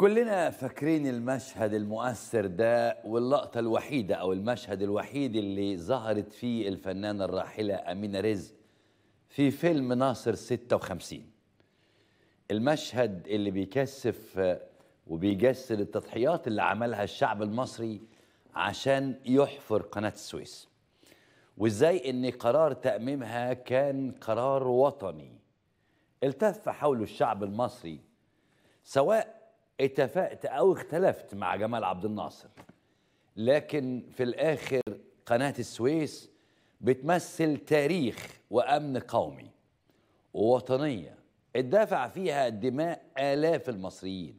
كلنا فاكرين المشهد المؤثر ده واللقطة الوحيدة أو المشهد الوحيد اللي ظهرت فيه الفنانة الراحلة أمينة رزق في فيلم ناصر 56 المشهد اللي بيكثف وبيجسد التضحيات اللي عملها الشعب المصري عشان يحفر قناة السويس وازاي ان قرار تأميمها كان قرار وطني التف حوله الشعب المصري سواء اتفقت او اختلفت مع جمال عبد الناصر لكن في الاخر قناه السويس بتمثل تاريخ وامن قومي ووطنيه اتدفع فيها دماء الاف المصريين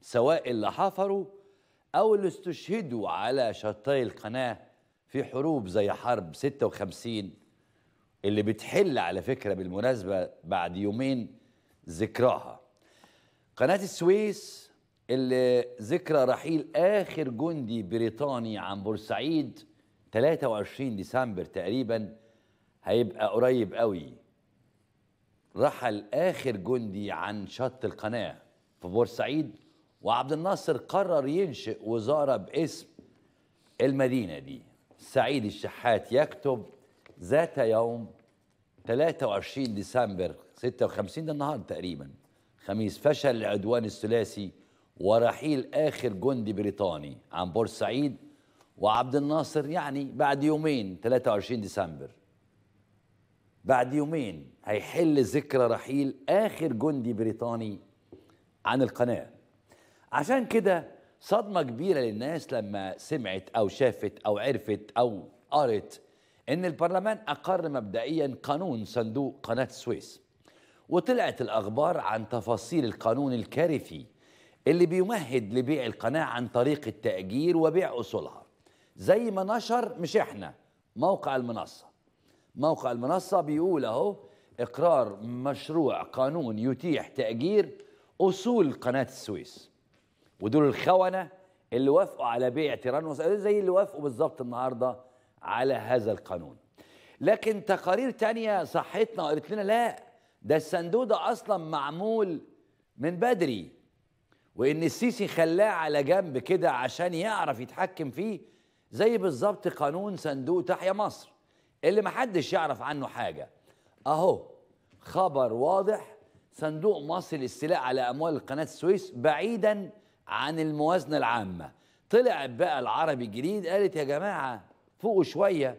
سواء اللي حفروا او اللي استشهدوا على شطي القناه في حروب زي حرب 56 اللي بتحل على فكره بالمناسبه بعد يومين ذكراها قناه السويس اللي ذكرى رحيل آخر جندي بريطاني عن بورسعيد 23 ديسمبر تقريبا هيبقى قريب قوي رحل آخر جندي عن شط القناة في بورسعيد وعبد الناصر قرر ينشئ وزارة باسم المدينة دي سعيد الشحات يكتب ذات يوم 23 ديسمبر 56 ده النهارده تقريبا خميس فشل العدوان الثلاثي ورحيل آخر جندي بريطاني عن بورسعيد وعبد الناصر يعني بعد يومين 23 ديسمبر بعد يومين هيحل ذكرى رحيل آخر جندي بريطاني عن القناة عشان كده صدمة كبيرة للناس لما سمعت أو شافت أو عرفت أو قرت إن البرلمان أقر مبدئيا قانون صندوق قناة السويس وطلعت الأخبار عن تفاصيل القانون الكارثي اللي بيمهد لبيع القناة عن طريق التأجير وبيع أصولها زي ما نشر مش إحنا موقع المنصة موقع المنصة بيقول أهو إقرار مشروع قانون يتيح تأجير أصول قناة السويس ودول الخونة اللي وافقوا على بيع تيران وصول زي اللي وافقوا بالظبط النهاردة على هذا القانون لكن تقارير تانية صحتنا قالت لنا لا ده الصندوق ده أصلا معمول من بدري وان السيسي خلاه على جنب كده عشان يعرف يتحكم فيه زي بالظبط قانون صندوق تحيا مصر اللي محدش يعرف عنه حاجه اهو خبر واضح صندوق مصر للاستيلاء على اموال قناه السويس بعيدا عن الموازنه العامه طلع بقى العربي الجديد قالت يا جماعه فوقوا شويه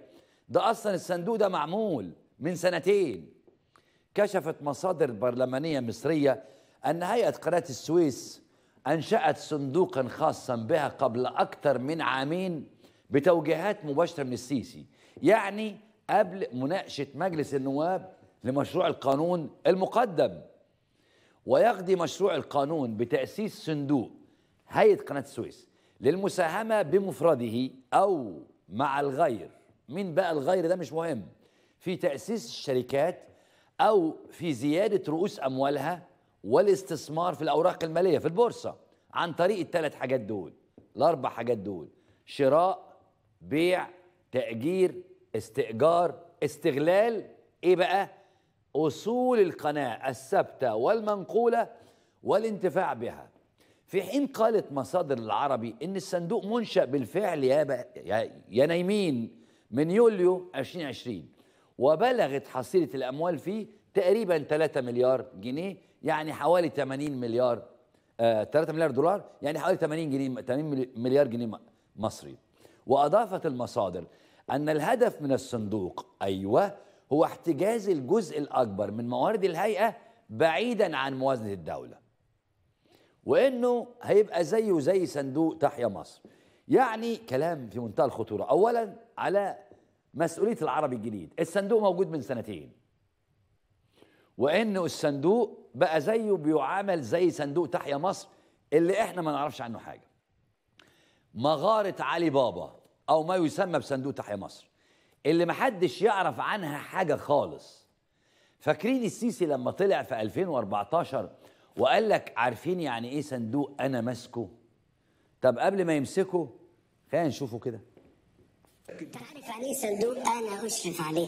ده اصلا الصندوق ده معمول من سنتين كشفت مصادر برلمانيه مصريه ان هيئه قناه السويس أنشأت صندوقا خاصا بها قبل أكثر من عامين بتوجيهات مباشرة من السيسي يعني قبل مناقشة مجلس النواب لمشروع القانون المقدم ويقضي مشروع القانون بتأسيس صندوق هيئة قناة السويس للمساهمة بمفرده أو مع الغير مين بقى الغير ده مش مهم في تأسيس الشركات أو في زيادة رؤوس أموالها والاستثمار في الاوراق الماليه في البورصه عن طريق الثلاث حاجات دول الاربع حاجات دول شراء بيع تاجير استئجار استغلال ايه بقى اصول القناه الثابته والمنقوله والانتفاع بها في حين قالت مصادر العربي ان الصندوق منشا بالفعل يا, يا نايمين من يوليو 2020 وبلغت حصيله الاموال فيه تقريبا 3 مليار جنيه يعني حوالي 80 مليار آه 3 مليار دولار يعني حوالي 80 جنيه 80 مليار جنيه مصري واضافت المصادر ان الهدف من الصندوق ايوه هو احتجاز الجزء الاكبر من موارد الهيئه بعيدا عن موازنه الدوله وانه هيبقى زيه زي صندوق تحيا مصر يعني كلام في منتهى الخطوره اولا على مسؤوليه العربي الجديد الصندوق موجود من سنتين وان الصندوق بقى زيه بيعامل زي صندوق تحيا مصر اللي احنا ما نعرفش عنه حاجه مغاره علي بابا او ما يسمى بصندوق تحيا مصر اللي محدش يعرف عنها حاجه خالص فاكرين السيسي لما طلع في 2014 وقال لك عارفين يعني ايه صندوق انا ماسكه طب قبل ما يمسكه خلينا نشوفه كده انت عارف يعني ايه صندوق انا اشرف عليه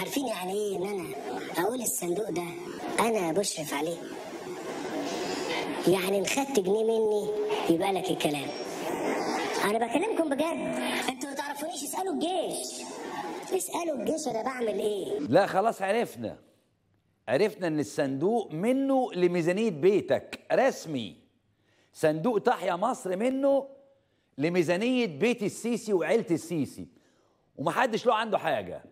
عارفين يعني ايه ان انا اقول الصندوق ده انا بشرف عليه يعني ان خدت جنيه مني يبقى لك الكلام انا بكلمكم بجد انتوا ما تعرفونيش اسالوا الجيش اسالوا الجيش انا بعمل ايه لا خلاص عرفنا عرفنا ان الصندوق منه لميزانيه بيتك رسمي صندوق تحيا مصر منه لميزانيه بيت السيسي وعيله السيسي ومحدش له عنده حاجه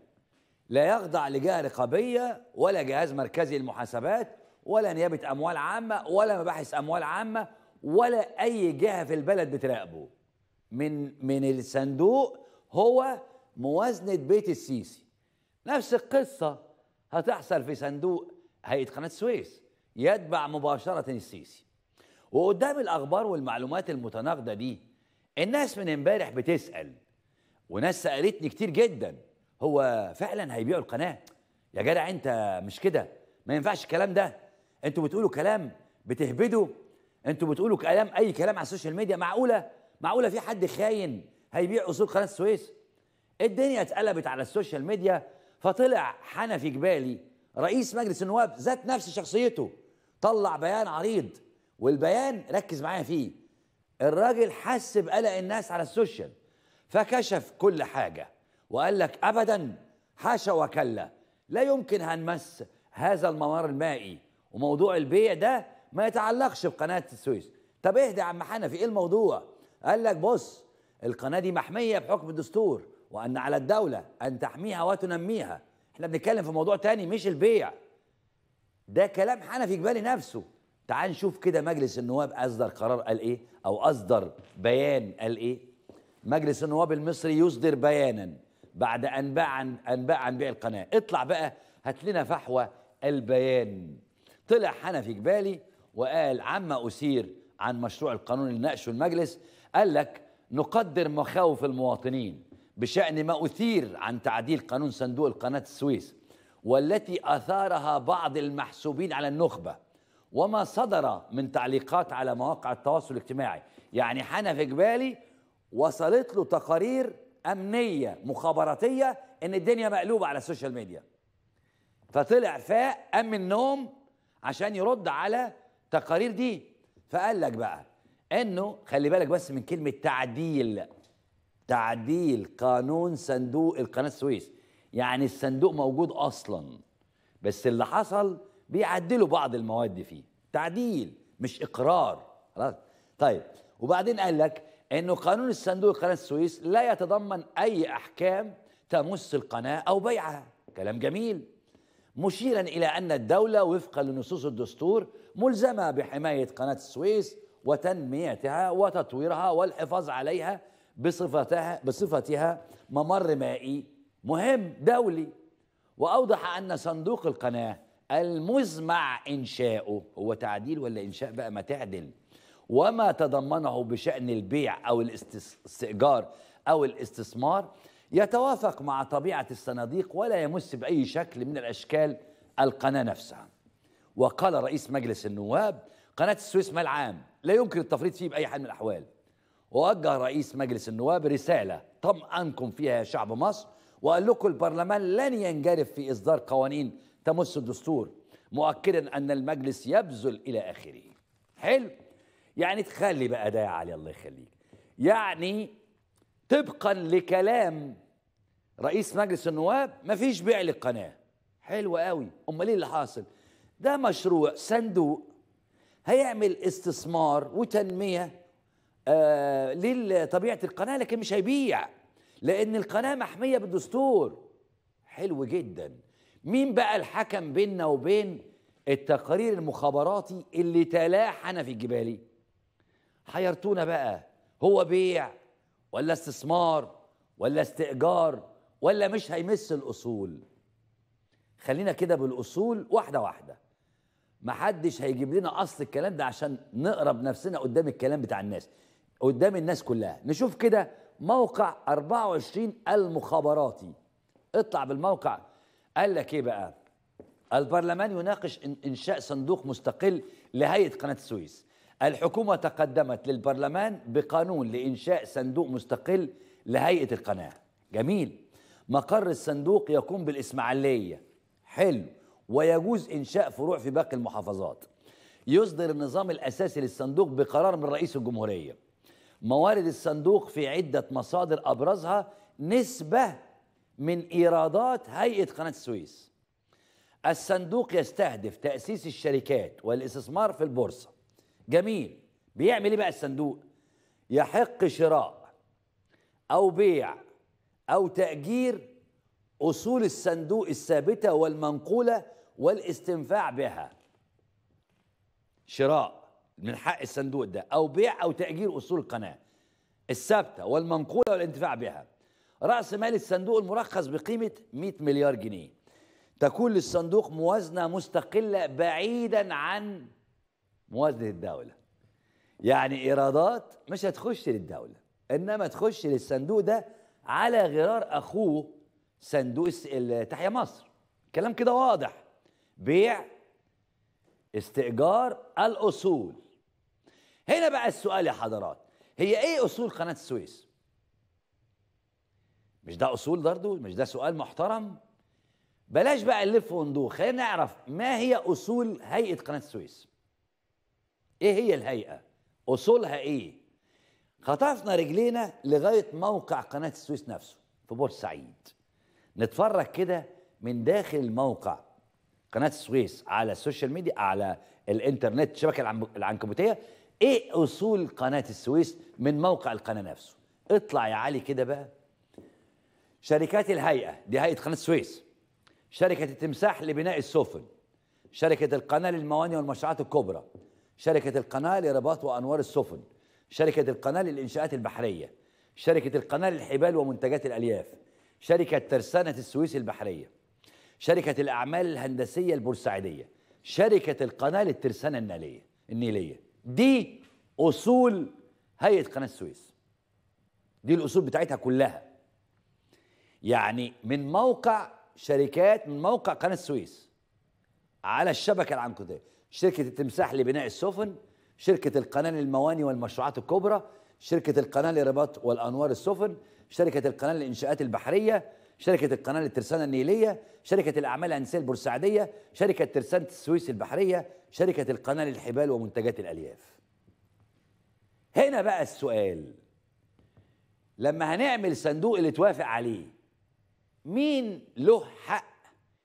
لا يخضع لجهه رقابيه ولا جهاز مركزي للمحاسبات ولا نيابه اموال عامه ولا مباحث اموال عامه ولا اي جهه في البلد بتراقبه من من الصندوق هو موازنه بيت السيسي نفس القصه هتحصل في صندوق هيئه قناه السويس يتبع مباشره السيسي وقدام الاخبار والمعلومات المتناقضه دي الناس من امبارح بتسال وناس سالتني كتير جدا هو فعلا هيبيعوا القناه يا جدع انت مش كده ما ينفعش الكلام ده انتوا بتقولوا كلام بتهبدوا انتوا بتقولوا كلام اي كلام على السوشيال ميديا معقوله معقوله في حد خاين هيبيع اصول قناه السويس الدنيا اتقلبت على السوشيال ميديا فطلع حنفي جبالي رئيس مجلس النواب ذات نفس شخصيته طلع بيان عريض والبيان ركز معايا فيه الراجل حس بقلق الناس على السوشيال فكشف كل حاجه وقال لك ابدا حاشا وكلا لا يمكن هنمس هذا الممر المائي وموضوع البيع ده ما يتعلقش بقناه السويس طب اهدى يا عم حنفي ايه الموضوع قال لك بص القناه دي محميه بحكم الدستور وان على الدوله ان تحميها وتنميها احنا بنتكلم في موضوع تاني مش البيع ده كلام حنفي جبالي نفسه تعال نشوف كده مجلس النواب اصدر قرار قال ايه او اصدر بيان قال ايه مجلس النواب المصري يصدر بيانا بعد باع عن باع عن بيع القناه اطلع بقى هات لنا فحوى البيان طلع حنفي جبالي وقال عما اثير عن مشروع القانون اللي ناقشه المجلس قال لك نقدر مخاوف المواطنين بشان ما اثير عن تعديل قانون صندوق القناه السويس والتي اثارها بعض المحسوبين على النخبه وما صدر من تعليقات على مواقع التواصل الاجتماعي يعني حنفي جبالي وصلت له تقارير امنيه مخابراتيه ان الدنيا مقلوبه على السوشيال ميديا فطلع فاء قام النوم عشان يرد على تقارير دي فقال لك بقى انه خلي بالك بس من كلمه تعديل تعديل قانون صندوق القناه السويس يعني الصندوق موجود اصلا بس اللي حصل بيعدلوا بعض المواد فيه تعديل مش اقرار خلاص طيب وبعدين قال لك انه قانون الصندوق قناه السويس لا يتضمن اي احكام تمس القناه او بيعها كلام جميل مشيرا الى ان الدوله وفقا لنصوص الدستور ملزمه بحمايه قناه السويس وتنميتها وتطويرها والحفاظ عليها بصفتها بصفتها ممر مائي مهم دولي واوضح ان صندوق القناه المزمع انشاؤه هو تعديل ولا انشاء بقى ما تعدل وما تضمنه بشأن البيع أو الاستئجار أو الاستثمار يتوافق مع طبيعة الصناديق ولا يمس بأي شكل من الأشكال القناة نفسها وقال رئيس مجلس النواب قناة السويس مال عام لا يمكن التفريط فيه بأي حال من الأحوال ووجه رئيس مجلس النواب رسالة طمأنكم فيها يا شعب مصر وقال لكم البرلمان لن ينجرف في إصدار قوانين تمس الدستور مؤكدا أن المجلس يبذل إلى آخره حلو يعني تخلي بقى ده يا علي الله يخليك يعني طبقا لكلام رئيس مجلس النواب مفيش بيع للقناه حلو قوي امال ايه اللي حاصل ده مشروع صندوق هيعمل استثمار وتنميه آه لطبيعه القناه لكن مش هيبيع لان القناه محميه بالدستور حلو جدا مين بقى الحكم بيننا وبين التقارير المخابراتي اللي تلاحن في جبالي حيرتونا بقى هو بيع ولا استثمار ولا استئجار ولا مش هيمس الاصول خلينا كده بالاصول واحده واحده محدش هيجيب لنا اصل الكلام ده عشان نقرا بنفسنا قدام الكلام بتاع الناس قدام الناس كلها نشوف كده موقع 24 المخابراتي اطلع بالموقع قال لك ايه بقى البرلمان يناقش انشاء صندوق مستقل لهيئه قناه السويس الحكومة تقدمت للبرلمان بقانون لإنشاء صندوق مستقل لهيئة القناة جميل مقر الصندوق يقوم بالإسماعيلية حلو ويجوز إنشاء فروع في باقي المحافظات يصدر النظام الأساسي للصندوق بقرار من رئيس الجمهورية موارد الصندوق في عدة مصادر أبرزها نسبة من إيرادات هيئة قناة السويس الصندوق يستهدف تأسيس الشركات والاستثمار في البورصة جميل بيعمل ايه بقى الصندوق يحق شراء او بيع او تاجير اصول الصندوق الثابته والمنقوله والاستنفاع بها شراء من حق الصندوق ده او بيع او تاجير اصول القناه الثابته والمنقوله والانتفاع بها راس مال الصندوق المرخص بقيمه 100 مليار جنيه تكون للصندوق موازنه مستقله بعيدا عن موازنه الدوله يعني ايرادات مش هتخش للدوله انما تخش للصندوق ده على غرار اخوه صندوق تحيا مصر كلام كده واضح بيع استئجار الاصول هنا بقى السؤال يا حضرات هي ايه اصول قناه السويس مش ده اصول برضه مش ده سؤال محترم بلاش بقى نلف وندور خلينا نعرف ما هي اصول هيئه قناه السويس ايه هي الهيئه اصولها ايه خطفنا رجلينا لغايه موقع قناه السويس نفسه في بورسعيد نتفرج كده من داخل الموقع قناه السويس على السوشيال ميديا على الانترنت الشبكه العنكبوتيه ايه اصول قناه السويس من موقع القناه نفسه اطلع يا علي كده بقى شركات الهيئه دي هيئه قناه السويس شركه التمساح لبناء السفن شركه القناه للموانئ والمشروعات الكبرى شركة القناة لرباط وأنوار السفن شركة القناة للإنشاءات البحرية شركة القناة للحبال ومنتجات الألياف شركة ترسانة السويس البحرية شركة الأعمال الهندسية البورسعيدية شركة القناة للترسانة النيلية النيلية دي أصول هيئة قناة السويس دي الأصول بتاعتها كلها يعني من موقع شركات من موقع قناة السويس على الشبكة العنكودية شركة التمساح لبناء السفن شركة القناة للمواني والمشروعات الكبرى شركة القناة لرباط والأنوار السفن شركة القناة للإنشاءات البحرية شركة القناة للترسانة النيلية شركة الأعمال الهندسية البورسعيدية شركة ترسانة السويس البحرية شركة القناة للحبال ومنتجات الألياف هنا بقى السؤال لما هنعمل صندوق اللي توافق عليه مين له حق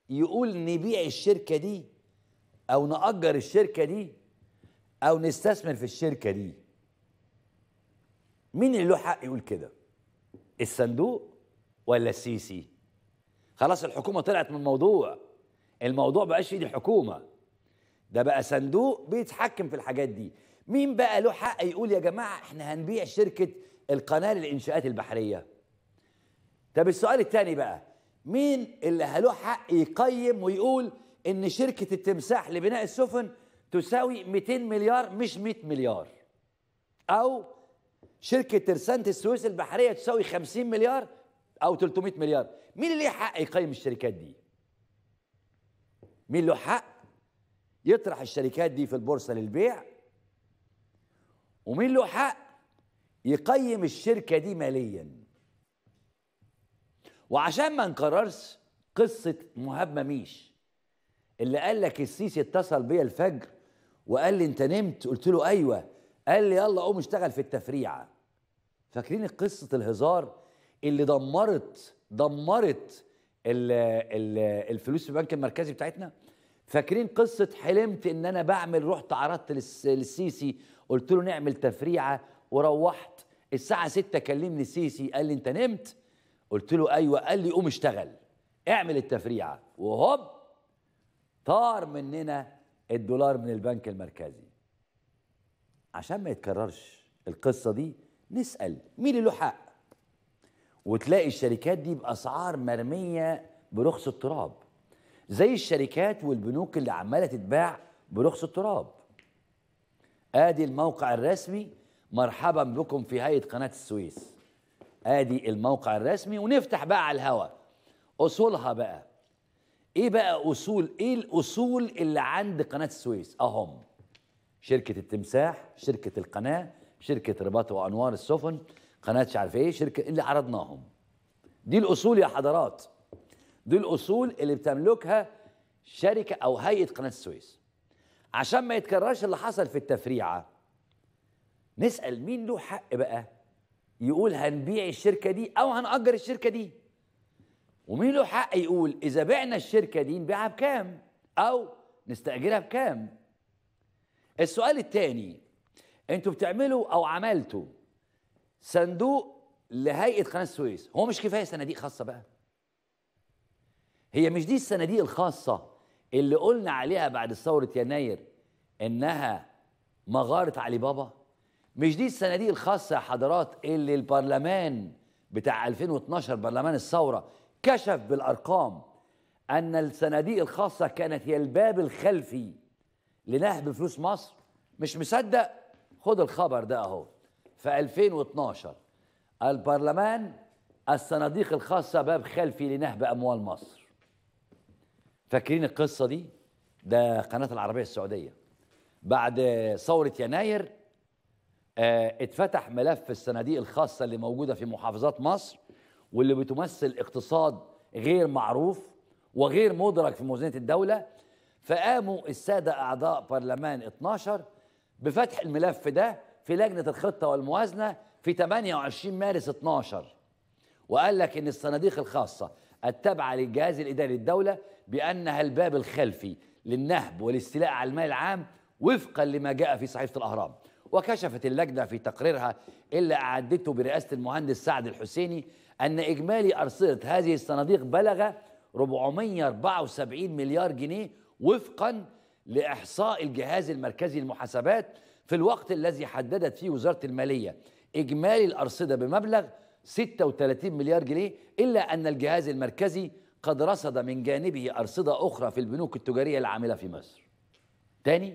يقول نبيع الشركة دي او نأجر الشركة دي او نستثمر في الشركة دي مين اللي له حق يقول كده الصندوق ولا السيسي خلاص الحكومة طلعت من الموضوع الموضوع بقاش في ايد الحكومة ده بقى صندوق بيتحكم في الحاجات دي مين بقى له حق يقول يا جماعة احنا هنبيع شركة القناة للإنشاءات البحرية طب السؤال الثاني بقى مين اللي له حق يقيم ويقول ان شركه التمساح لبناء السفن تساوي 200 مليار مش 100 مليار او شركه ترسانه السويس البحريه تساوي 50 مليار او 300 مليار مين اللي ليه حق يقيم الشركات دي مين له حق يطرح الشركات دي في البورصه للبيع ومين له حق يقيم الشركه دي ماليا وعشان ما نكررش قصه مهاب مميش اللي قال لك السيسي اتصل بيا الفجر وقال لي انت نمت قلت له ايوه قال لي يلا قوم اشتغل في التفريعه فاكرين قصه الهزار اللي دمرت دمرت الـ الـ الفلوس في البنك المركزي بتاعتنا فاكرين قصه حلمت ان انا بعمل رحت عرضت للسيسي قلت له نعمل تفريعه وروحت الساعه 6 كلمني السيسي قال لي انت نمت قلت له ايوه قال لي قوم اشتغل اعمل التفريعه وهوب طار مننا الدولار من البنك المركزي عشان ما يتكررش القصه دي نسال مين اللي له حق وتلاقي الشركات دي باسعار مرميه برخص التراب زي الشركات والبنوك اللي عماله تتباع برخص التراب ادي الموقع الرسمي مرحبا بكم في هيئه قناه السويس ادي الموقع الرسمي ونفتح بقى على الهواء اصولها بقى ايه بقى اصول ايه الاصول اللي عند قناه السويس اهم شركه التمساح شركه القناه شركه رباط وانوار السفن قناه مش عارف ايه شركه اللي عرضناهم دي الاصول يا حضرات دي الاصول اللي بتملكها شركه او هيئه قناه السويس عشان ما يتكررش اللي حصل في التفريعه نسال مين له حق بقى يقول هنبيع الشركه دي او هنأجر الشركه دي ومين له حق يقول اذا بعنا الشركه دي نبيعها بكام او نستاجرها بكام السؤال الثاني انتوا بتعملوا او عملتوا صندوق لهيئه قناه السويس هو مش كفايه صناديق خاصه بقى هي مش دي الصناديق الخاصه اللي قلنا عليها بعد ثوره يناير انها مغاره علي بابا مش دي الصناديق الخاصه يا حضرات اللي البرلمان بتاع 2012 برلمان الثوره كشف بالارقام ان الصناديق الخاصه كانت هي الباب الخلفي لنهب فلوس مصر مش مصدق خد الخبر ده اهو في 2012 البرلمان الصناديق الخاصه باب خلفي لنهب اموال مصر فاكرين القصه دي ده قناه العربيه السعوديه بعد ثوره يناير آه، اتفتح ملف الصناديق الخاصه اللي موجوده في محافظات مصر واللي بتمثل اقتصاد غير معروف وغير مدرك في موازنه الدوله فقاموا الساده اعضاء برلمان 12 بفتح الملف ده في لجنه الخطه والموازنه في 28 مارس 12 وقال لك ان الصناديق الخاصه التابعه للجهاز الاداري للدوله بانها الباب الخلفي للنهب والاستيلاء على المال العام وفقا لما جاء في صحيفه الاهرام وكشفت اللجنة في تقريرها اللي أعدته برئاسة المهندس سعد الحسيني أن إجمالي أرصدة هذه الصناديق بلغ 474 مليار جنيه وفقا لإحصاء الجهاز المركزي للمحاسبات في الوقت الذي حددت فيه وزارة المالية إجمالي الأرصدة بمبلغ 36 مليار جنيه إلا أن الجهاز المركزي قد رصد من جانبه أرصدة أخرى في البنوك التجارية العاملة في مصر تاني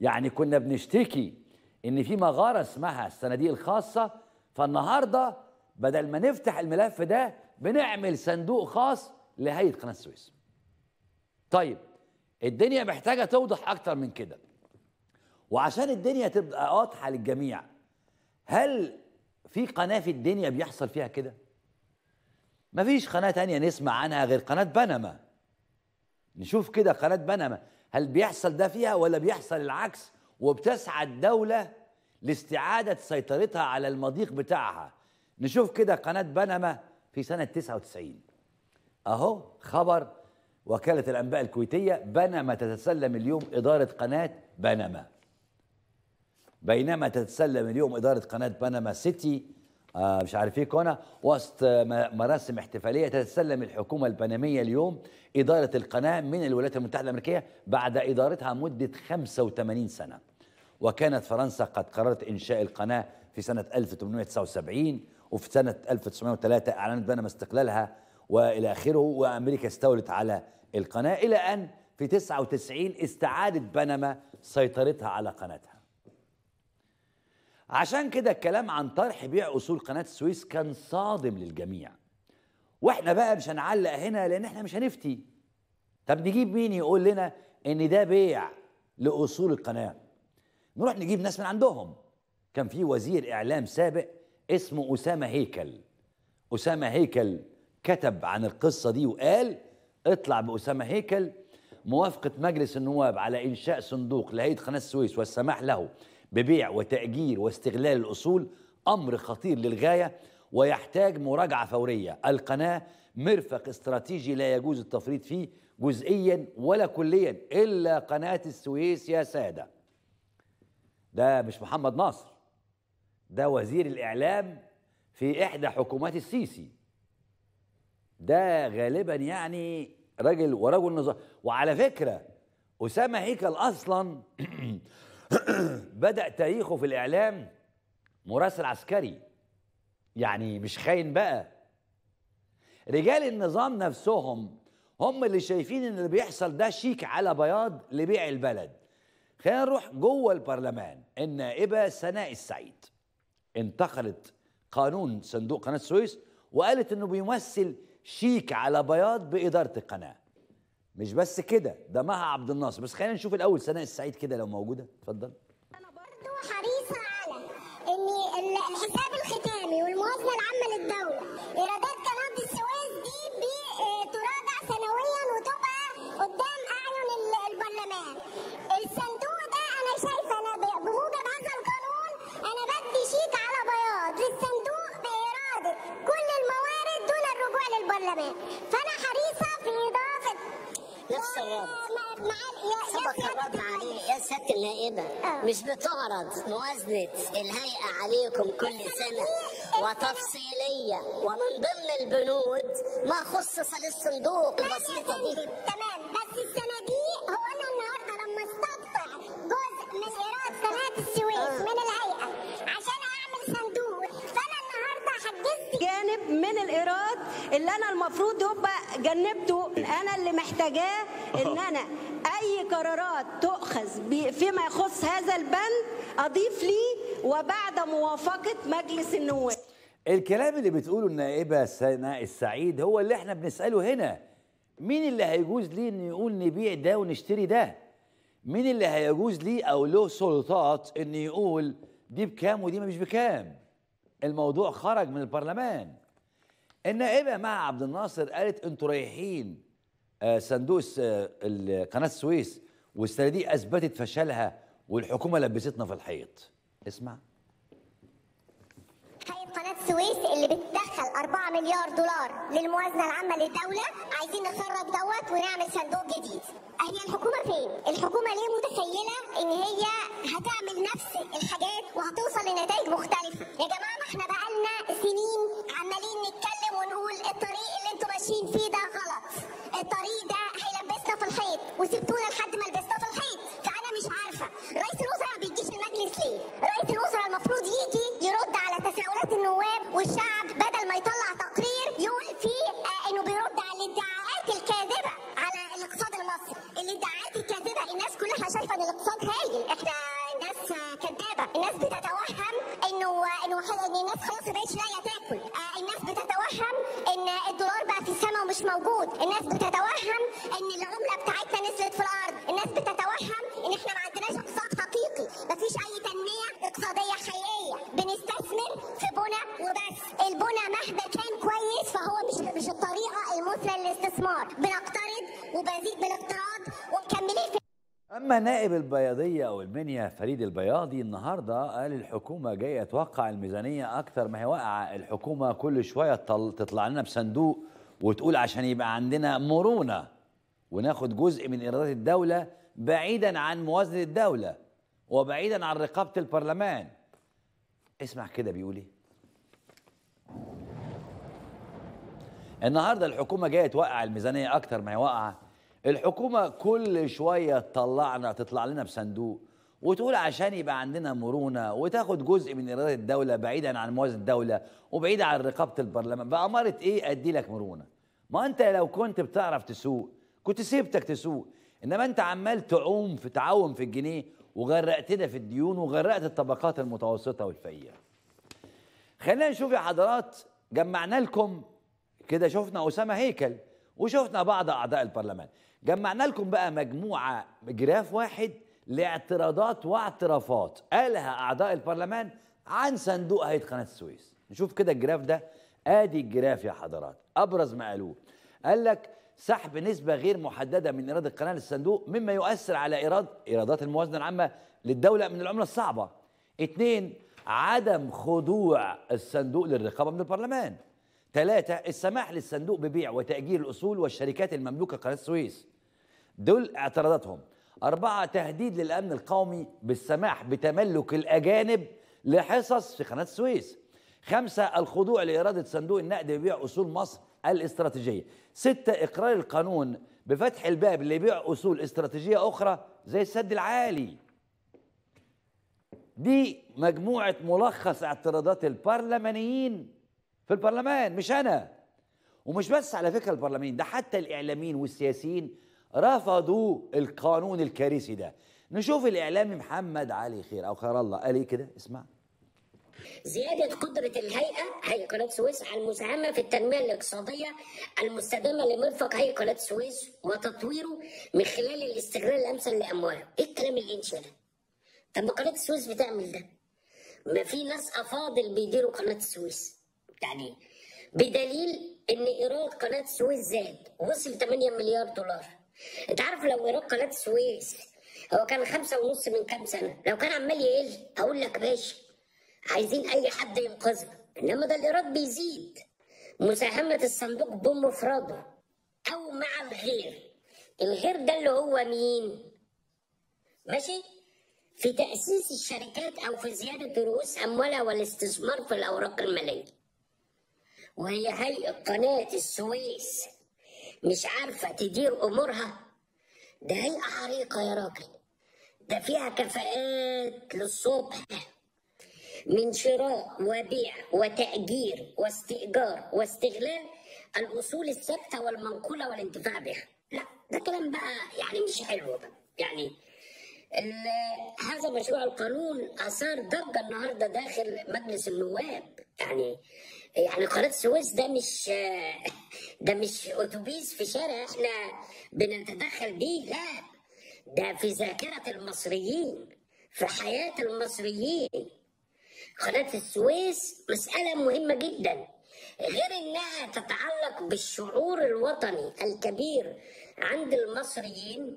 يعني كنا بنشتكي ان في مغاره اسمها الصناديق الخاصه فالنهارده بدل ما نفتح الملف ده بنعمل صندوق خاص لهيئه قناه السويس. طيب الدنيا محتاجه توضح اكتر من كده. وعشان الدنيا تبقى واضحه للجميع هل في قناه في الدنيا بيحصل فيها كده؟ مفيش قناه تانية نسمع عنها غير قناه بنما. نشوف كده قناه بنما هل بيحصل ده فيها ولا بيحصل العكس وبتسعى الدولة لاستعادة سيطرتها على المضيق بتاعها نشوف كده قناة بنما في سنة 99 أهو خبر وكالة الأنباء الكويتية بنما تتسلم اليوم إدارة قناة بنما بينما تتسلم اليوم إدارة قناة بنما سيتي آه مش عارف ايه كونا وسط مراسم احتفاليه تتسلم الحكومه البنميه اليوم اداره القناه من الولايات المتحده الامريكيه بعد ادارتها مده 85 سنه. وكانت فرنسا قد قررت إنشاء القناة في سنة 1879 وفي سنة 1903 أعلنت بنما استقلالها وإلى آخره وأمريكا استولت على القناة إلى أن في 99 استعادت بنما سيطرتها على قناتها عشان كده الكلام عن طرح بيع أصول قناة السويس كان صادم للجميع واحنا بقى مش هنعلق هنا لان احنا مش هنفتي طب نجيب مين يقول لنا ان ده بيع لاصول القناه نروح نجيب ناس من عندهم كان في وزير اعلام سابق اسمه اسامه هيكل اسامه هيكل كتب عن القصه دي وقال اطلع باسامه هيكل موافقه مجلس النواب على انشاء صندوق لهيئه قناه السويس والسماح له ببيع وتاجير واستغلال الاصول امر خطير للغايه ويحتاج مراجعه فوريه القناه مرفق استراتيجي لا يجوز التفريط فيه جزئيا ولا كليا الا قناه السويس يا ساده ده مش محمد ناصر ده وزير الإعلام في إحدى حكومات السيسي ده غالبا يعني راجل ورجل نظام وعلى فكرة أسامة هيكل أصلا بدأ تاريخه في الإعلام مراسل عسكري يعني مش خاين بقى رجال النظام نفسهم هم اللي شايفين ان اللي بيحصل ده شيك على بياض لبيع البلد خلينا نروح جوه البرلمان النائبه سناء السعيد انتقدت قانون صندوق قناه السويس وقالت انه بيمثل شيك على بياض باداره القناه مش بس كده ده مها عبد الناصر بس خلينا نشوف الاول سناء السعيد كده لو موجوده اتفضل انا برضو حريصه على ان الحساب الختامي والموازنه العامه للدوله ايرادات تعرض موازنة الهيئة عليكم كل سنة وتفصيلية ومن ضمن البنود ما خصص للصندوق البسيطة دي تمام بس السنة دي هو أنا النهاردة لما استقطع جزء من إيراد قناة السويس آه. من الهيئة عشان أعمل صندوق فأنا النهاردة حجزت جانب من الإيراد اللي أنا المفروض يبقى جنبته أنا اللي محتاجاه إن آه. أنا أي قرارات تقع فيما يخص هذا البند أضيف لي وبعد موافقة مجلس النواب الكلام اللي بتقوله النائبة سناء السعيد هو اللي احنا بنسأله هنا مين اللي هيجوز ليه انه يقول نبيع ده ونشتري ده مين اللي هيجوز ليه او له سلطات انه يقول دي بكام ودي مش بكام الموضوع خرج من البرلمان النائبة مع عبد الناصر قالت انتوا رايحين آه، صندوق آه، قناة السويس والسنه دي اثبتت فشلها والحكومه لبستنا في الحيط اسمع قناة السويس اللي بتدخل 4 مليار دولار للموازنة العامة للدولة عايزين نخرج دوت ونعمل صندوق جديد. هي الحكومة فين؟ الحكومة ليه متخيلة إن هي هتعمل نفس الحاجات وهتوصل لنتائج مختلفة؟ يا جماعة ما احنا بقى البياضية أو المنيا فريد البياضي النهاردة قال الحكومة جاية توقع الميزانية أكثر ما هي واقعة الحكومة كل شوية تطلع لنا بصندوق وتقول عشان يبقى عندنا مرونة وناخد جزء من إيرادات الدولة بعيدا عن موازنة الدولة وبعيدا عن رقابة البرلمان اسمع كده بيقول ايه النهارده الحكومه جايه توقع الميزانيه أكثر ما هي واقعه الحكومه كل شويه تطلعنا تطلع لنا بصندوق وتقول عشان يبقى عندنا مرونه وتاخد جزء من إيرادات الدوله بعيدا عن موازنه الدوله وبعيدا عن رقابه البرلمان باماره ايه ادي لك مرونه ما انت لو كنت بتعرف تسوق كنت سيبتك تسوق انما انت عمال تعوم في تعوم في الجنيه وغرقتنا في الديون وغرقت الطبقات المتوسطه والفقيره خلينا نشوف يا حضرات جمعنا لكم كده شفنا اسامه هيكل وشفنا بعض اعضاء البرلمان جمعنا لكم بقى مجموعة جراف واحد لاعتراضات واعترافات قالها أعضاء البرلمان عن صندوق هيئة قناة السويس نشوف كده الجراف ده آدي الجراف يا حضرات أبرز ما قالوه قال لك سحب نسبة غير محددة من إيراد القناة للصندوق مما يؤثر على إيراد إيرادات الموازنة العامة للدولة من العملة الصعبة اثنين عدم خضوع الصندوق للرقابة من البرلمان ثلاثة السماح للصندوق ببيع وتأجير الأصول والشركات المملوكة لقناة السويس دول اعتراضاتهم أربعة تهديد للأمن القومي بالسماح بتملك الأجانب لحصص في قناة السويس خمسة الخضوع لإرادة صندوق النقد لبيع أصول مصر الاستراتيجية ستة إقرار القانون بفتح الباب لبيع أصول استراتيجية أخرى زي السد العالي دي مجموعة ملخص اعتراضات البرلمانيين في البرلمان مش أنا ومش بس على فكرة البرلمانيين ده حتى الإعلاميين والسياسيين رفضوا القانون الكارثي ده نشوف الاعلامي محمد علي خير او خير الله قال ايه كده اسمع زيادة قدرة الهيئة هي قناة سويس على المساهمة في التنمية الاقتصادية المستدامة لمرفق هي قناة سويس وتطويره من خلال الاستغلال الأمثل لأموالها. إيه الكلام اللي أنت شايفه؟ طب ما قناة السويس بتعمل ده. ما في ناس أفاضل بيديروا قناة السويس. يعني بدليل إن إيراد قناة السويس زاد وصل 8 مليار دولار. انت عارف لو ايراد قناه السويس هو كان خمسة ونص من كام سنة لو كان عمال يقل أقول لك باشا عايزين أي حد ينقذنا إنما ده الإيراد بيزيد مساهمة الصندوق بمفرده أو مع الغير الغير ده اللي هو مين؟ ماشي؟ في تأسيس الشركات أو في زيادة رؤوس أموالها والاستثمار في الأوراق المالية وهي هيئة قناة السويس مش عارفة تدير أمورها ده هيئة عريقة يا راجل ده فيها كفاءات للصبح من شراء وبيع وتأجير واستئجار واستغلال الأصول الثابتة والمنقولة والانتفاع بها لا ده كلام بقى يعني مش حلو بقى يعني هذا مشروع القانون أثار ضجة النهاردة داخل مجلس النواب يعني يعني قناه السويس ده مش ده مش اتوبيس في شارع احنا بنتدخل بيه لا ده في ذاكره المصريين في حياه المصريين قناه السويس مساله مهمه جدا غير انها تتعلق بالشعور الوطني الكبير عند المصريين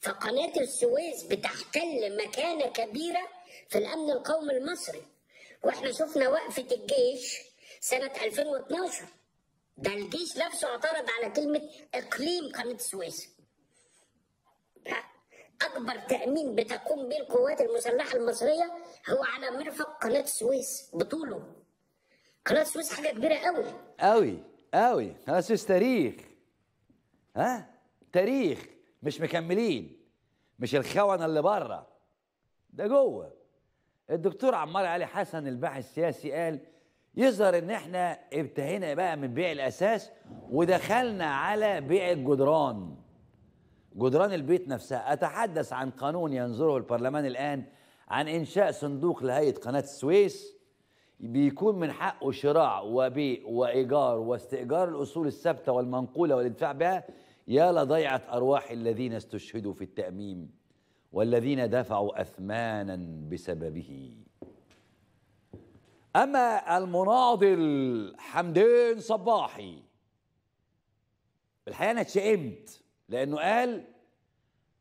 فقناة السويس بتحتل مكانة كبيرة في الأمن القومي المصري واحنا شفنا وقفة الجيش سنة 2012 ده الجيش نفسه اعترض على كلمة إقليم قناة السويس أكبر تأمين بتقوم به القوات المسلحة المصرية هو على مرفق قناة السويس بطوله قناة السويس حاجة كبيرة قوي قوي قوي قناة السويس تاريخ ها تاريخ مش مكملين مش الخونه اللي بره ده جوه الدكتور عمار علي حسن الباحث السياسي قال يظهر ان احنا ابتهينا بقى من بيع الاساس ودخلنا على بيع الجدران جدران البيت نفسها اتحدث عن قانون ينظره البرلمان الان عن انشاء صندوق لهيئه قناه السويس بيكون من حقه شراء وبيع وايجار واستئجار الاصول الثابته والمنقوله والادفاع بها يا لضيعه ارواح الذين استشهدوا في التاميم والذين دفعوا اثمانا بسببه أما المناضل حمدين صباحي الحقيقة أنا اتشائمت لأنه قال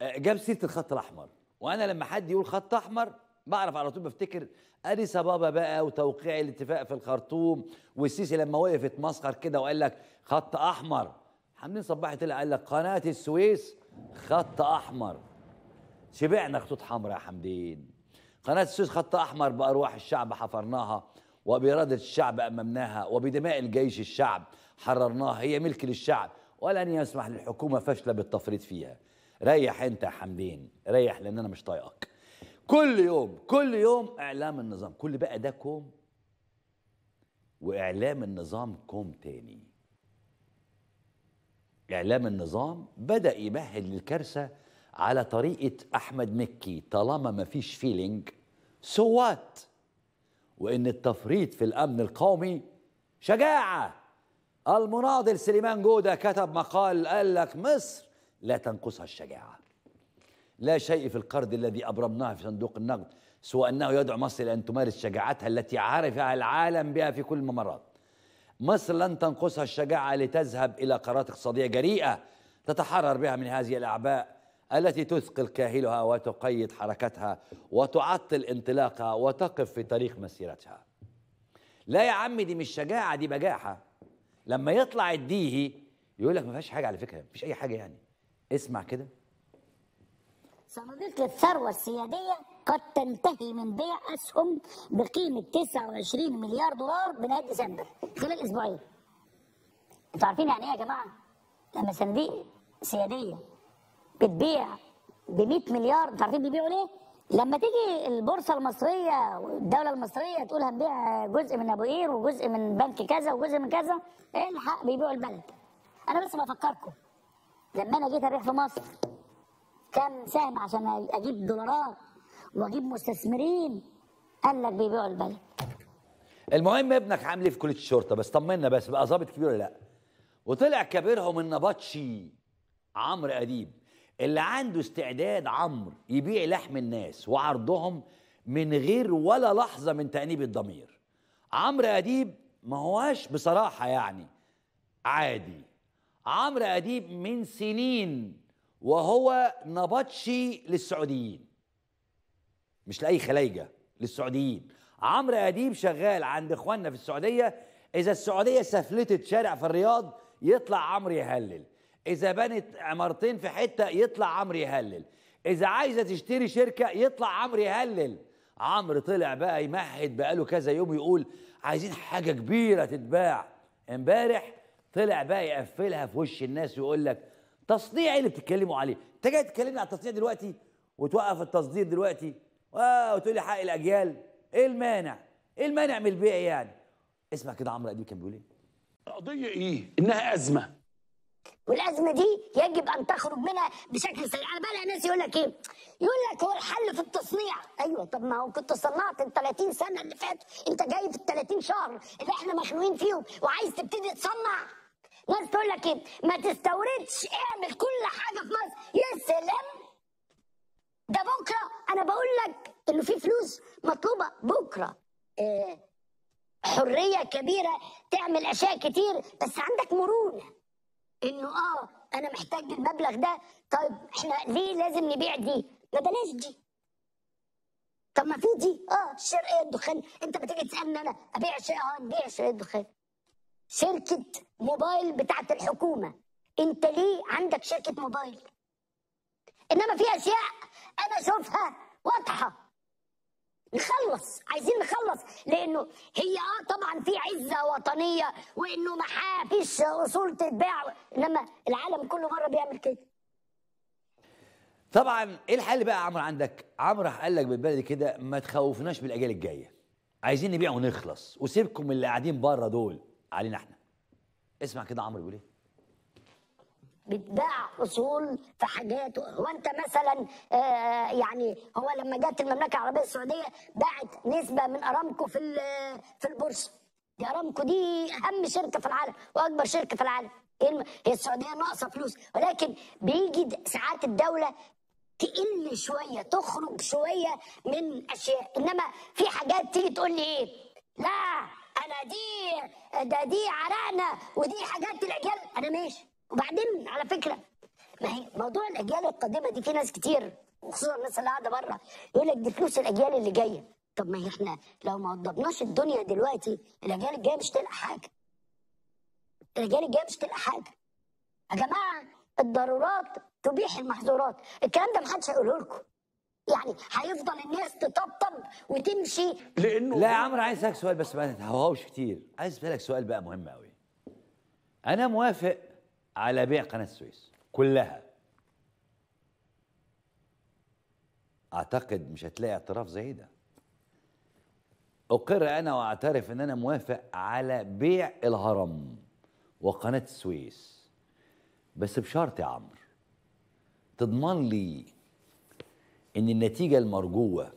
آه، جاب سيرة الخط الأحمر وأنا لما حد يقول خط أحمر بعرف على طول بفتكر أديس أبابا بقى وتوقيع الاتفاق في الخرطوم والسيسي لما وقف اتمسخر كده وقال لك خط أحمر حمدين صباحي طلع قال لك قناة السويس خط أحمر شبعنا خطوط حمراء يا حمدين قناة السويس خط أحمر بأرواح الشعب حفرناها وبإرادة الشعب أممناها وبدماء الجيش الشعب حررناها هي ملك للشعب ولن يسمح للحكومة فاشلة بالتفريط فيها ريح أنت يا حمدين ريح لأن أنا مش طايقك كل يوم كل يوم إعلام النظام كل بقى ده كوم وإعلام النظام كوم تاني إعلام النظام بدأ يمهد للكارثة على طريقة أحمد مكي طالما ما فيش فيلينج سوات وإن التفريط في الأمن القومي شجاعة المناضل سليمان جودة كتب مقال قال لك مصر لا تنقصها الشجاعة لا شيء في القرض الذي أبرمناه في صندوق النقد سوى أنه يدعو مصر لأن تمارس شجاعتها التي عارفها العالم بها في كل الممرات مصر لن تنقصها الشجاعة لتذهب إلى قرارات اقتصادية جريئة تتحرر بها من هذه الأعباء التي تثقل كاهلها وتقيد حركتها وتعطل انطلاقها وتقف في طريق مسيرتها لا يا عم دي مش شجاعه دي بجاحه لما يطلع الديهي يقول لك ما فيهاش حاجه على فكره فيش اي حاجه يعني اسمع كده صناديق الثروه السياديه قد تنتهي من بيع اسهم بقيمه 29 مليار دولار بنهايه ديسمبر خلال اسبوعين انتوا عارفين يعني ايه يا جماعه لما صناديق سياديه بتبيع ب 100 مليار انتوا عارفين بيبيعوا ليه؟ لما تيجي البورصه المصريه والدوله المصريه تقول هنبيع جزء من ابو قير وجزء من بنك كذا وجزء من كذا إيه الحق بيبيعوا البلد. انا بس بفكركم لما انا جيت ابيع في مصر كم سهم عشان اجيب دولارات واجيب مستثمرين قال لك بيبيعوا البلد. المهم ابنك عامل ايه في كليه الشرطه بس طمنا بس بقى ظابط كبير ولا لا؟ وطلع كبيرهم النبطشي عمرو اديب اللي عنده استعداد عمرو يبيع لحم الناس وعرضهم من غير ولا لحظة من تأنيب الضمير عمرو أديب ما هواش بصراحة يعني عادي عمرو أديب من سنين وهو نبطشي للسعوديين مش لأي خلايجة للسعوديين عمرو أديب شغال عند إخواننا في السعودية إذا السعودية سفلتت شارع في الرياض يطلع عمرو يهلل اذا بنت عمارتين في حته يطلع عمرو يهلل اذا عايزه تشتري شركه يطلع عمرو يهلل عمرو طلع بقى يمهد بقاله كذا يوم يقول عايزين حاجه كبيره تتباع امبارح طلع بقى يقفلها في وش الناس ويقول لك تصنيع ايه اللي بتتكلموا عليه انت جاي تكلمني على التصنيع دلوقتي وتوقف التصدير دلوقتي وتقول لي حق الاجيال ايه المانع ايه المانع من البيع يعني اسمع كده عمرو اديب كان بيقول ايه القضيه ايه انها ازمه والازمه دي يجب ان تخرج منها بشكل سريع انا بقى ناس يقول لك ايه يقول لك هو الحل في التصنيع ايوه طب ما هو كنت صنعت ال 30 سنه اللي فاتت انت جاي في ال 30 شهر اللي احنا مخنوقين فيهم وعايز تبتدي تصنع ناس تقول لك ايه ما تستوردش اعمل كل حاجه في مصر يا سلام ده بكره انا بقول لك انه في فلوس مطلوبه بكره إيه حريه كبيره تعمل اشياء كتير بس عندك مرونه انه اه انا محتاج المبلغ ده طيب احنا ليه لازم نبيع دي ما بلاش دي طب ما في دي اه شرقية الدخان انت ما تيجي تسالني انا ابيع شرقية اه نبيع شرقية الدخان شركة موبايل بتاعت الحكومة انت ليه عندك شركة موبايل انما في اشياء انا اشوفها واضحه نخلص عايزين نخلص لانه هي اه طبعا في عزه وطنيه وانه ما فيش اصول تتباع انما العالم كله مره بيعمل كده طبعا ايه الحل بقى يا عمرو عندك عمرو قال لك بالبلدي كده ما تخوفناش بالاجيال الجايه عايزين نبيع ونخلص وسيبكم من اللي قاعدين بره دول علينا احنا اسمع كده عمرو بيقول ايه بتباع اصول في حاجات هو انت مثلا آه، يعني هو لما جت المملكه العربيه السعوديه باعت نسبه من ارامكو في في البورصه دي ارامكو دي اهم شركه في العالم واكبر شركه في العالم إيه هي السعوديه ناقصه فلوس ولكن بيجي ساعات الدوله تقل شويه تخرج شويه من اشياء انما في حاجات تيجي تقول لي ايه لا انا دي ده دي عرقنا ودي حاجات الاجيال انا ماشي وبعدين على فكره ما هي موضوع الاجيال القادمه دي في ناس كتير وخصوصا الناس اللي قاعده بره يقول لك دي فلوس الاجيال اللي جايه طب ما هي احنا لو ما وضبناش الدنيا دلوقتي الاجيال الجايه مش تلقى حاجه الاجيال الجايه مش تلقى حاجه يا جماعه الضرورات تبيح المحظورات الكلام ده محدش هيقوله لكم يعني هيفضل الناس تطبطب وتمشي لانه لا يا عمرو عايز اسالك سؤال بس ما تهوهوش كتير عايز اسالك سؤال بقى مهم قوي انا موافق على بيع قناة السويس كلها أعتقد مش هتلاقي اعتراف زي ده أقر أنا وأعترف إن أنا موافق على بيع الهرم وقناة السويس بس بشرط يا عمرو تضمن لي إن النتيجة المرجوة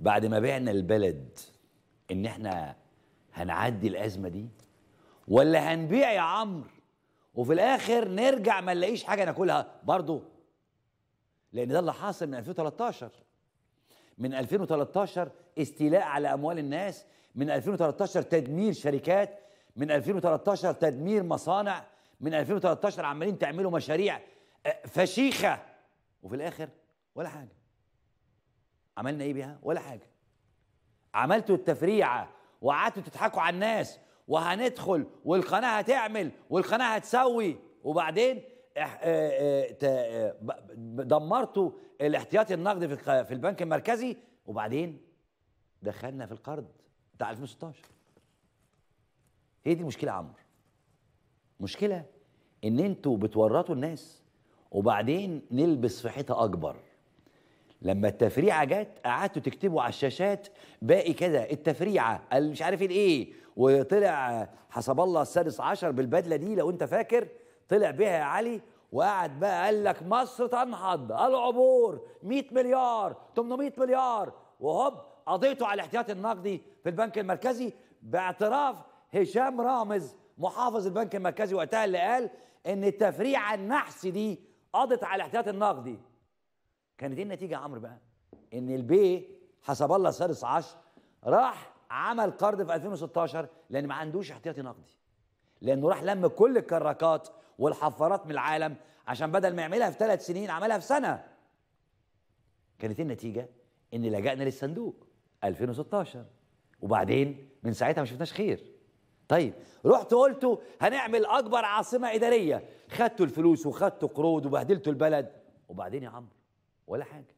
بعد ما بعنا البلد إن إحنا هنعدي الأزمة دي ولا هنبيع يا عمرو وفي الاخر نرجع ما نلاقيش حاجه ناكلها برضه لان ده اللي حاصل من 2013 من 2013 استيلاء على اموال الناس من 2013 تدمير شركات من 2013 تدمير مصانع من 2013 عمالين تعملوا مشاريع آه، فشيخه وفي الاخر ولا حاجه عملنا ايه بيها ولا حاجه عملتوا التفريعه وقعدتوا تضحكوا على الناس وهندخل والقناه هتعمل والقناه هتسوي وبعدين آه، آه، آه، دمرتوا الاحتياطي النقدي في البنك المركزي وبعدين دخلنا في القرض بتاع 2016 هي دي المشكله يا عمرو مشكله ان انتوا بتورطوا الناس وبعدين نلبس في حيطه اكبر لما التفريعه جت قعدتوا تكتبوا على الشاشات باقي كده التفريعه مش عارف الايه وطلع حسب الله السادس عشر بالبدله دي لو انت فاكر طلع بيها يا علي وقعد بقى قال لك مصر تنهض العبور 100 مليار 800 مليار وهوب قضيته على الاحتياطي النقدي في البنك المركزي باعتراف هشام رامز محافظ البنك المركزي وقتها اللي قال ان التفريعه النحس دي قضت على الاحتياطي النقدي كانت ايه النتيجه يا عمرو بقى ان البي حسب الله السادس عشر راح عمل قرض في 2016 لان ما عندوش احتياطي نقدي لانه راح لم كل الكراكات والحفارات من العالم عشان بدل ما يعملها في ثلاث سنين عملها في سنه كانت النتيجه ان لجأنا للصندوق 2016 وبعدين من ساعتها ما شفناش خير طيب رحت قلتوا هنعمل اكبر عاصمه اداريه خدتوا الفلوس وخدتوا قروض وبهدلتوا البلد وبعدين يا عمرو ولا حاجه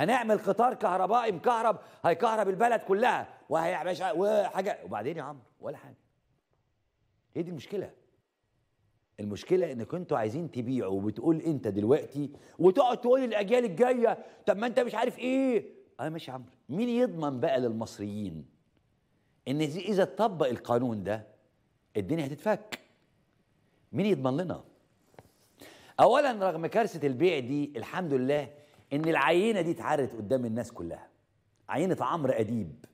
هنعمل قطار كهربائي مكهرب هيكهرب البلد كلها وهيعمل وحاجه وبعدين يا عمرو ولا حاجه هي دي المشكله المشكله انك انتوا عايزين تبيعوا وبتقول انت دلوقتي وتقعد تقول الاجيال الجايه طب ما انت مش عارف ايه اه ماشي يا عمرو مين يضمن بقى للمصريين ان اذا اتطبق القانون ده الدنيا هتتفك مين يضمن لنا اولا رغم كارثه البيع دي الحمد لله ان العينه دي اتعرت قدام الناس كلها عينه عمرو اديب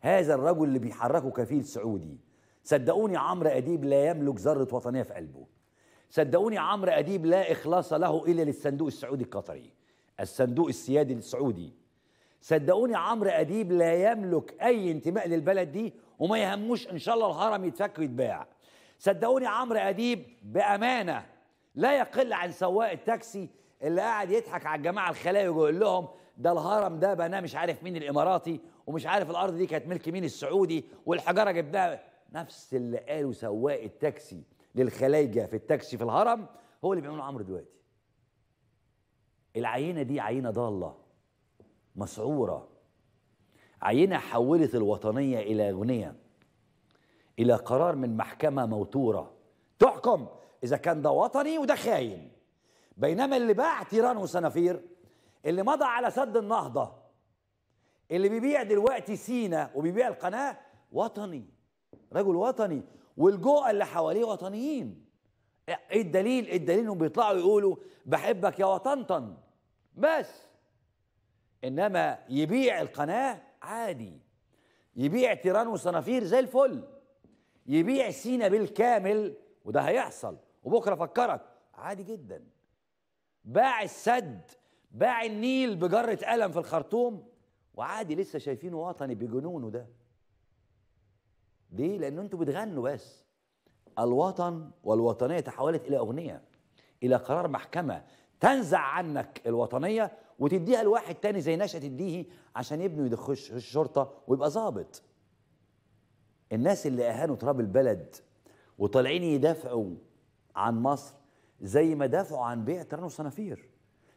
هذا الرجل اللي بيحركه كفيل سعودي صدقوني عمرو اديب لا يملك ذره وطنيه في قلبه صدقوني عمرو اديب لا اخلاص له الا للصندوق السعودي القطري الصندوق السيادي السعودي صدقوني عمرو اديب لا يملك اي انتماء للبلد دي وما يهموش ان شاء الله الهرم يتفك ويتباع صدقوني عمرو اديب بامانه لا يقل عن سواق التاكسي اللي قاعد يضحك على الجماعه الخلاوي ويقول لهم ده الهرم ده بناه مش عارف مين الاماراتي ومش عارف الارض دي كانت ملك مين السعودي والحجاره جبناها نفس اللي قاله سواق التاكسي للخلايجه في التاكسي في الهرم هو اللي بيعمله عمرو دلوقتي العينه دي عينه ضاله مسعوره عينه حولت الوطنيه الى اغنيه الى قرار من محكمه موتوره تحكم اذا كان ده وطني وده خاين بينما اللي باع تيران وصنافير اللي مضى على سد النهضة اللي بيبيع دلوقتي سينا وبيبيع القناة وطني رجل وطني والجوء اللي حواليه وطنيين ايه الدليل الدليل انهم بيطلعوا يقولوا بحبك يا وطنطن بس انما يبيع القناة عادي يبيع تيران وصنافير زي الفل يبيع سينا بالكامل وده هيحصل وبكره فكرك عادي جدا باع السد باع النيل بجرة قلم في الخرطوم وعادي لسه شايفينه وطني بجنونه ده ليه؟ لأن انتوا بتغنوا بس الوطن والوطنية تحولت إلى أغنية إلى قرار محكمة تنزع عنك الوطنية وتديها لواحد تاني زي نشأة تديه عشان ابنه يدخش الشرطة ويبقى ظابط الناس اللي أهانوا تراب البلد وطالعين يدافعوا عن مصر زي ما دافعوا عن بيع تران وصنافير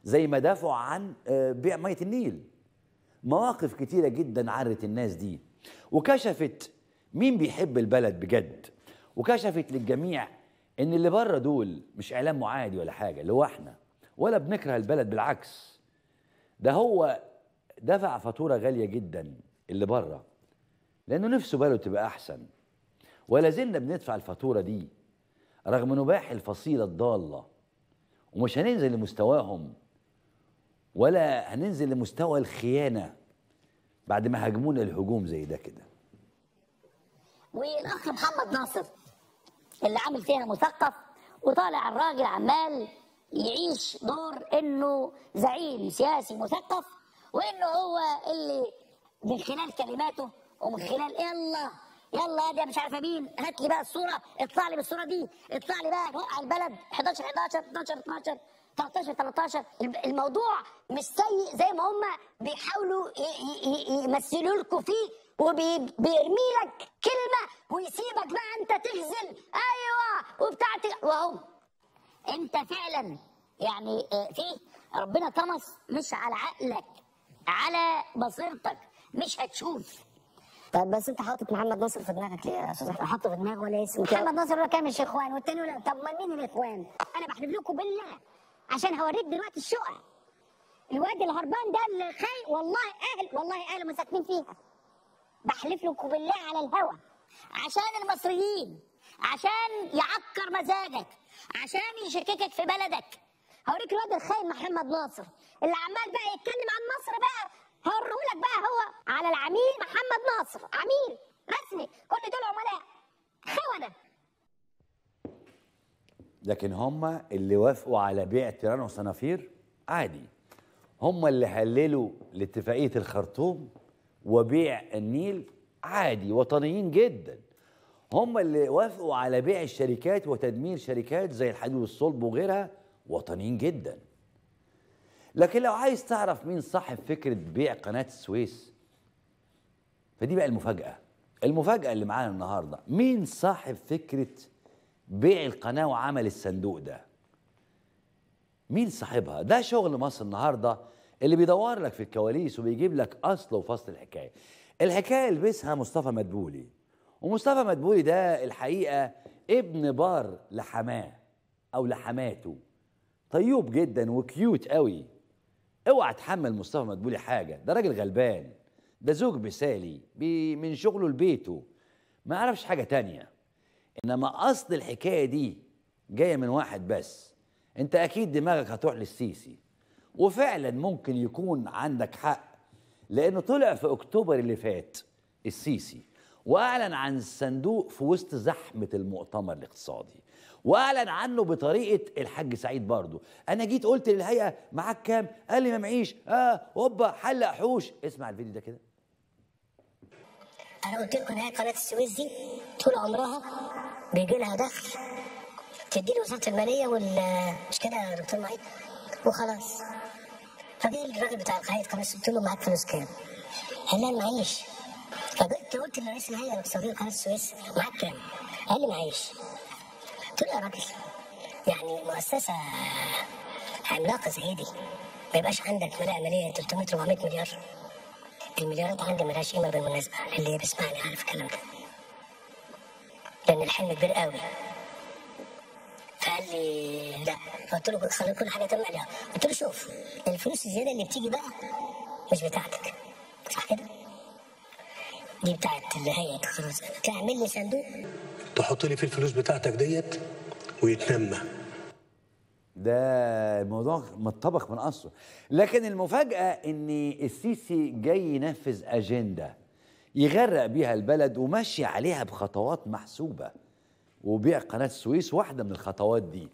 زي ما دافعوا عن آه، بيع ميه النيل مواقف كتيره جدا عرت الناس دي وكشفت مين بيحب البلد بجد وكشفت للجميع ان اللي بره دول مش اعلام معادي ولا حاجه اللي هو احنا ولا بنكره البلد بالعكس ده هو دفع فاتوره غاليه جدا اللي بره لانه نفسه بلده تبقى احسن ولا زلنا بندفع الفاتوره دي رغم نباح الفصيلة الضالة ومش هننزل لمستواهم ولا هننزل لمستوى الخيانة بعد ما هاجمونا الهجوم زي ده كده والأخ محمد ناصر اللي عامل فيها مثقف وطالع الراجل عمال يعيش دور انه زعيم سياسي مثقف وانه هو اللي من خلال كلماته ومن خلال الله يلا يا مش عارفه مين هات لي بقى الصوره اطلع لي بالصوره دي اطلع لي بقى وقع البلد 11 11 12 12 13 13 الموضوع مش سيء زي ما هم بيحاولوا يمثلوا لكم فيه وبيرمي لك كلمه ويسيبك بقى انت تهزل ايوه وبتاعتي واهو انت فعلا يعني آه، في ربنا طمس مش على عقلك على بصيرتك مش هتشوف طيب بس انت حاطط محمد ناصر في دماغك ليه يا استاذ احمد حاطه في دماغه ولا اسم كده محمد ناصر كان مش اخوان والتاني ولا طب ما مين الاخوان انا بحلف لكم بالله عشان هوريك دلوقتي الشقه الواد الهربان ده اللي خي والله اهل والله اهل ساكنين فيها بحلف لكم بالله على الهوى عشان المصريين عشان يعكر مزاجك عشان يشككك في بلدك هوريك الواد الخاين محمد ناصر اللي عمال بقى يتكلم عن مصر بقى هورهولك بقى هو على العميل محمد ناصر عميل رسمي كل دول عملاء خونه لكن هم اللي وافقوا على بيع تيران وصنافير عادي هم اللي هللوا لاتفاقيه الخرطوم وبيع النيل عادي وطنيين جدا هم اللي وافقوا على بيع الشركات وتدمير شركات زي الحديد والصلب وغيرها وطنيين جدا لكن لو عايز تعرف مين صاحب فكره بيع قناه السويس فدي بقى المفاجاه المفاجاه اللي معانا النهارده مين صاحب فكره بيع القناه وعمل الصندوق ده مين صاحبها ده شغل مصر النهارده اللي بيدور لك في الكواليس وبيجيب لك اصل وفصل الحكايه الحكايه لبسها مصطفى مدبولي ومصطفى مدبولي ده الحقيقه ابن بار لحماه او لحماته طيوب جدا وكيوت قوي اوعى تحمل مصطفى مدبولي حاجه ده راجل غلبان ده زوج مثالي بي من شغله لبيته ما يعرفش حاجه تانية انما اصل الحكايه دي جايه من واحد بس انت اكيد دماغك هتروح للسيسي وفعلا ممكن يكون عندك حق لانه طلع في اكتوبر اللي فات السيسي واعلن عن الصندوق في وسط زحمه المؤتمر الاقتصادي واعلن عنه بطريقه الحاج سعيد برضه انا جيت قلت للهيئه معاك كام قال لي ما معيش اه هوبا حلق حوش اسمع الفيديو ده كده انا قلت لكم هي قناه السويس دي طول عمرها بيجي لها دخل تدي وزاره الماليه وال مش كده يا دكتور معيد وخلاص فجاء الراجل بتاع القناه قناه قلت له معاك فلوس كام؟ قال لي معيش فقلت قلت لرئيس الهيئه الاقتصاديه لقناه السويس معاك كام؟ قال لي معيش قلت له يا راجل يعني مؤسسه عملاقه زي دي ما يبقاش عندك ملاءة مالية 300 400 مليار المليارات عندي ملهاش قيمه بالمناسبه اللي بيسمعني عارف الكلام ده لان الحلم كبير قوي فقال لي لا قلت له خلي كل حاجه تم قال قلت له شوف الفلوس الزياده اللي بتيجي بقى مش بتاعتك صح كده؟ دي بتاعت هيئه الفلوس تعمل لي صندوق تحط لي في الفلوس بتاعتك ديت ويتنمى ده الموضوع متطبخ من اصله لكن المفاجاه ان السيسي جاي ينفذ اجنده يغرق بيها البلد وماشي عليها بخطوات محسوبه وبيع قناه السويس واحده من الخطوات دي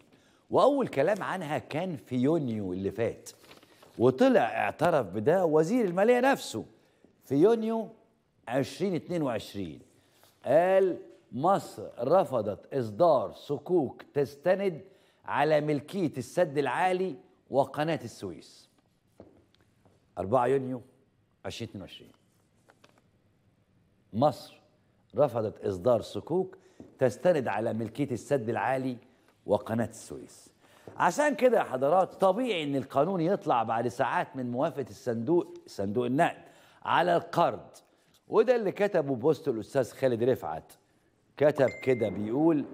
واول كلام عنها كان في يونيو اللي فات وطلع اعترف بده وزير الماليه نفسه في يونيو 2022 قال مصر رفضت إصدار صكوك تستند على ملكية السد العالي وقناة السويس 4 يونيو 2022 مصر رفضت إصدار صكوك تستند على ملكية السد العالي وقناة السويس عشان كده يا حضرات طبيعي ان القانون يطلع بعد ساعات من موافقه الصندوق صندوق النقد على القرض وده اللي كتبه بوست الاستاذ خالد رفعت كتب كده بيقول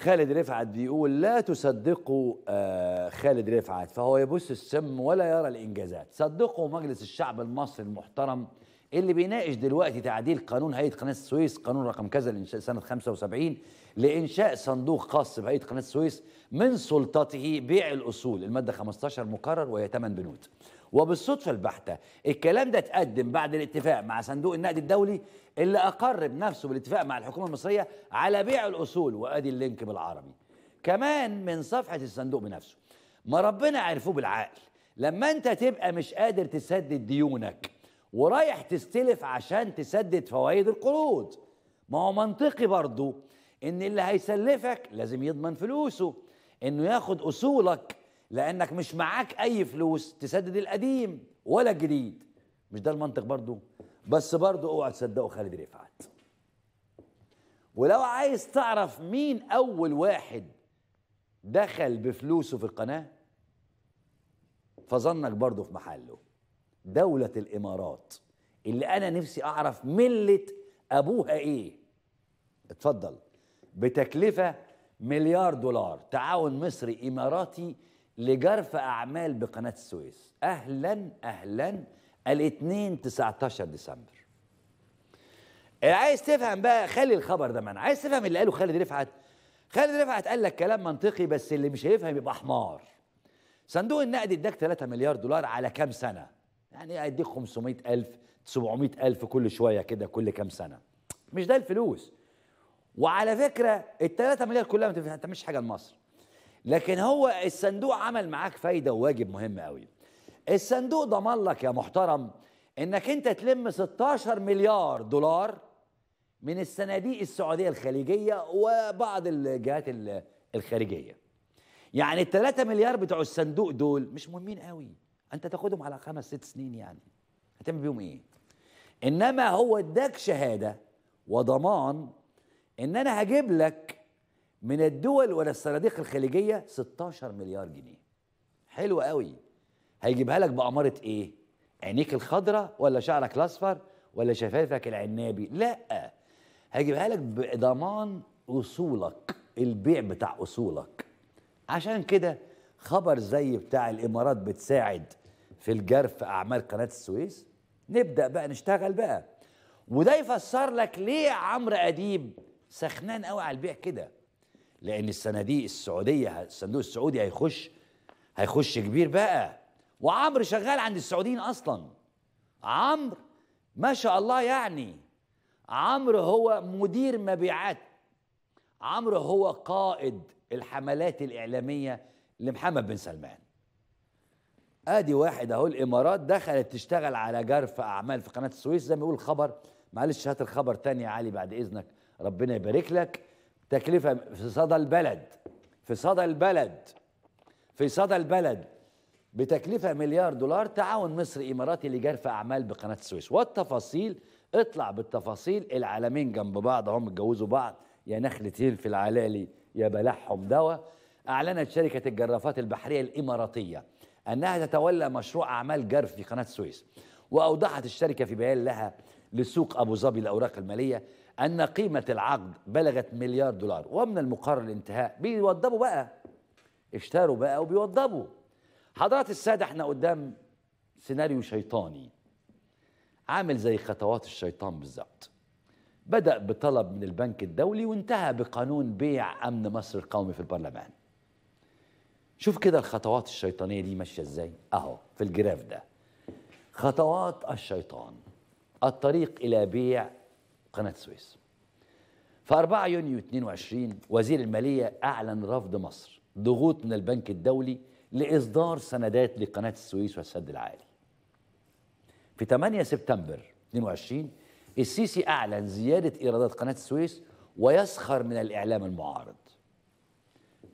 خالد رفعت بيقول لا تصدقوا آه خالد رفعت فهو يبص السم ولا يرى الانجازات صدقوا مجلس الشعب المصري المحترم اللي بيناقش دلوقتي تعديل قانون هيئه قناه السويس قانون رقم كذا سنه 75 لانشاء صندوق خاص بهيئه قناه السويس من سلطته بيع الاصول الماده 15 مقرر وهي 8 بنود وبالصدفة البحتة الكلام ده اتقدم بعد الاتفاق مع صندوق النقد الدولي اللي أقر بنفسه بالاتفاق مع الحكومة المصرية على بيع الأصول وأدي اللينك بالعربي كمان من صفحة الصندوق بنفسه ما ربنا عرفوه بالعقل لما انت تبقى مش قادر تسدد ديونك ورايح تستلف عشان تسدد فوائد القروض ما هو منطقي برضه ان اللي هيسلفك لازم يضمن فلوسه انه ياخد اصولك لانك مش معاك اي فلوس تسدد القديم ولا الجديد مش ده المنطق برضو بس برضو اوعى تصدقوا خالد رفعت ولو عايز تعرف مين اول واحد دخل بفلوسه في القناه فظنك برضو في محله دولة الامارات اللي انا نفسي اعرف ملة ابوها ايه اتفضل بتكلفة مليار دولار تعاون مصري اماراتي لجرف أعمال بقناة السويس أهلا أهلا الاثنين 19 ديسمبر إيه، عايز تفهم بقى خلي الخبر ده من عايز تفهم اللي قاله خالد رفعت خالد رفعت قال لك كلام منطقي بس اللي مش هيفهم يبقى حمار صندوق النقد اداك 3 مليار دولار على كام سنه يعني هيديك 500 ألف 700 ألف كل شوية كده كل كام سنة مش ده الفلوس وعلى فكرة ال 3 مليار كلها ما تنفعش حاجة لمصر لكن هو الصندوق عمل معاك فايده وواجب مهم قوي الصندوق ضمن لك يا محترم انك انت تلم 16 مليار دولار من الصناديق السعوديه الخليجيه وبعض الجهات الخارجيه يعني ال 3 مليار بتوع الصندوق دول مش مهمين قوي انت تاخدهم على خمس ست سنين يعني هتعمل بيهم ايه انما هو اداك شهاده وضمان ان انا هجيب لك من الدول ولا الصناديق الخليجيه 16 مليار جنيه حلو قوي هيجيبها لك بأمارة ايه عينيك الخضراء ولا شعرك الاصفر ولا شفايفك العنابي لا هيجيبها لك بضمان اصولك البيع بتاع اصولك عشان كده خبر زي بتاع الامارات بتساعد في الجرف في اعمال قناه السويس نبدا بقى نشتغل بقى وده يفسر لك ليه عمرو اديب سخنان قوي على البيع كده لان الصناديق السعوديه الصندوق السعودي هيخش هيخش كبير بقى وعمرو شغال عند السعوديين اصلا عمرو ما شاء الله يعني عمرو هو مدير مبيعات عمرو هو قائد الحملات الاعلاميه لمحمد بن سلمان ادي واحد اهو الامارات دخلت تشتغل على جرف اعمال في قناه السويس زي ما يقول الخبر معلش هات الخبر تاني يا علي بعد اذنك ربنا يبارك لك تكلفة في صدى البلد في صدى البلد في صدى البلد بتكلفة مليار دولار تعاون مصر إماراتي لجرف أعمال بقناة السويس والتفاصيل اطلع بالتفاصيل العالمين جنب بعض هم اتجوزوا بعض يا نخلتين في العلالي يا بلحهم دوا أعلنت شركة الجرافات البحرية الإماراتية أنها تتولى مشروع أعمال جرف في قناة السويس وأوضحت الشركة في بيان لها لسوق أبو ظبي الأوراق المالية أن قيمة العقد بلغت مليار دولار ومن المقرر الانتهاء بيوضبوا بقى اشتروا بقى وبيوضبوا حضرات السادة احنا قدام سيناريو شيطاني عامل زي خطوات الشيطان بالظبط بدأ بطلب من البنك الدولي وانتهى بقانون بيع أمن مصر القومي في البرلمان شوف كده الخطوات الشيطانية دي ماشية ازاي اهو في الجراف ده خطوات الشيطان الطريق إلى بيع قناة السويس في 4 يونيو 22 وزير المالية أعلن رفض مصر ضغوط من البنك الدولي لإصدار سندات لقناة السويس والسد العالي في 8 سبتمبر 22 السيسي أعلن زيادة إيرادات قناة السويس ويسخر من الإعلام المعارض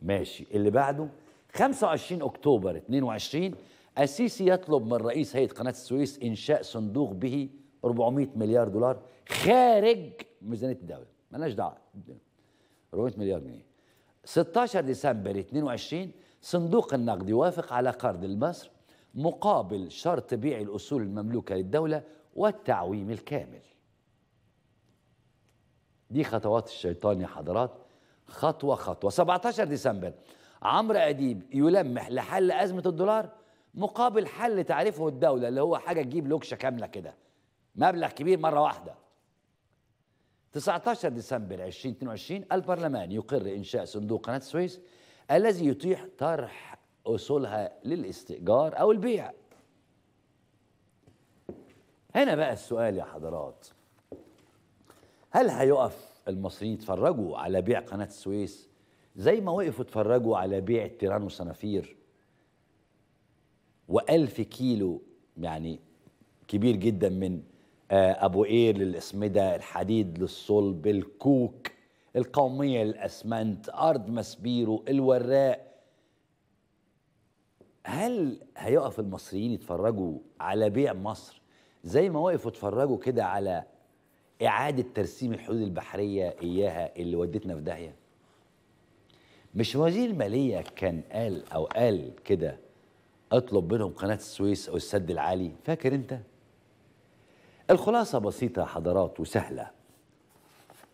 ماشي اللي بعده 25 أكتوبر 22 السيسي يطلب من رئيس هيئة قناة السويس إنشاء صندوق به 400 مليار دولار خارج ميزانيه الدوله مالناش دعوه 400 مليار جنيه 16 ديسمبر 22 صندوق النقد يوافق على قرض لمصر مقابل شرط بيع الاصول المملوكه للدوله والتعويم الكامل دي خطوات الشيطان يا حضرات خطوة خطوة 17 ديسمبر عمرو أديب يلمح لحل أزمة الدولار مقابل حل تعرفه الدولة اللي هو حاجة تجيب لوكشة كاملة كده مبلغ كبير مرة واحدة 19 ديسمبر 2022 البرلمان يقر إنشاء صندوق قناة السويس الذي يتيح طرح أصولها للاستئجار أو البيع هنا بقى السؤال يا حضرات هل هيقف المصريين يتفرجوا على بيع قناة السويس زي ما وقفوا يتفرجوا على بيع التيران وصنافير وألف كيلو يعني كبير جدا من آه، ابو قير للاسمده الحديد للصلب الكوك القوميه للاسمنت ارض مسبيرو الوراق هل هيقف المصريين يتفرجوا على بيع مصر زي ما وقفوا اتفرجوا كده على اعاده ترسيم الحدود البحريه اياها اللي ودتنا في داهيه مش وزير الماليه كان قال او قال كده اطلب منهم قناه السويس او السد العالي فاكر انت الخلاصة بسيطة حضرات وسهلة